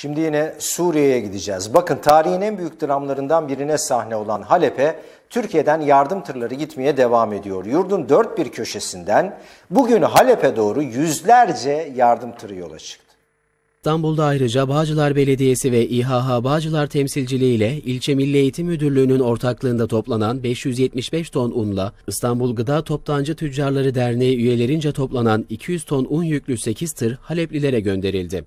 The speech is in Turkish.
Şimdi yine Suriye'ye gideceğiz. Bakın tarihin en büyük dramlarından birine sahne olan Halep'e Türkiye'den yardım tırları gitmeye devam ediyor. Yurdun dört bir köşesinden bugün Halep'e doğru yüzlerce yardım tırı yola çıktı. İstanbul'da ayrıca Bağcılar Belediyesi ve İHH Bağcılar temsilciliği ile İlçe Milli Eğitim Müdürlüğü'nün ortaklığında toplanan 575 ton unla İstanbul Gıda Toptancı Tüccarları Derneği üyelerince toplanan 200 ton un yüklü 8 tır Haleplilere gönderildi.